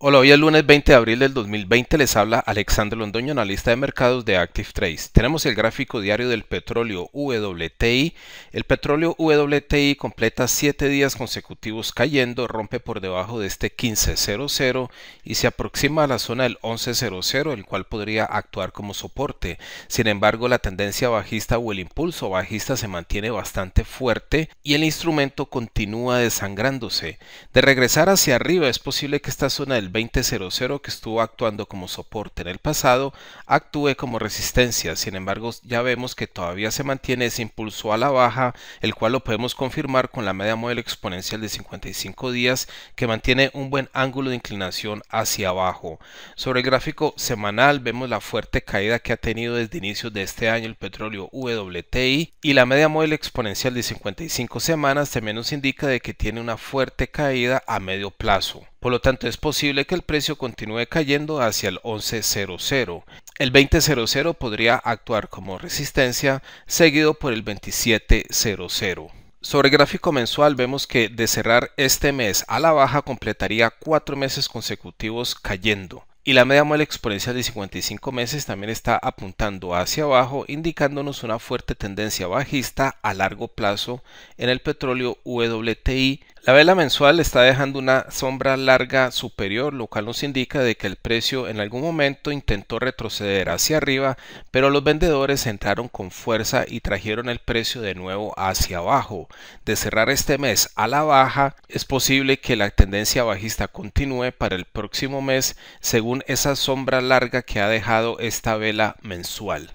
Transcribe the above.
Hola, hoy es el lunes 20 de abril del 2020 les habla Alexander Londoño, analista de mercados de Active Tenemos el gráfico diario del petróleo WTI. El petróleo WTI completa 7 días consecutivos cayendo, rompe por debajo de este 1500 y se aproxima a la zona del 1100, el cual podría actuar como soporte. Sin embargo, la tendencia bajista o el impulso bajista se mantiene bastante fuerte y el instrumento continúa desangrándose. De regresar hacia arriba es posible que esta zona del 2000 que estuvo actuando como soporte en el pasado actúe como resistencia. Sin embargo, ya vemos que todavía se mantiene ese impulso a la baja, el cual lo podemos confirmar con la media móvil exponencial de 55 días que mantiene un buen ángulo de inclinación hacia abajo. Sobre el gráfico semanal vemos la fuerte caída que ha tenido desde inicios de este año el petróleo WTI y la media móvil exponencial de 55 semanas también nos indica de que tiene una fuerte caída a medio plazo. Por lo tanto, es posible que el precio continúe cayendo hacia el 11.00. El 20.00 podría actuar como resistencia, seguido por el 27.00. Sobre gráfico mensual vemos que de cerrar este mes a la baja completaría cuatro meses consecutivos cayendo. Y la media móvil exponencial de 55 meses también está apuntando hacia abajo, indicándonos una fuerte tendencia bajista a largo plazo en el petróleo WTI, la vela mensual está dejando una sombra larga superior, lo cual nos indica de que el precio en algún momento intentó retroceder hacia arriba, pero los vendedores entraron con fuerza y trajeron el precio de nuevo hacia abajo. De cerrar este mes a la baja, es posible que la tendencia bajista continúe para el próximo mes según esa sombra larga que ha dejado esta vela mensual.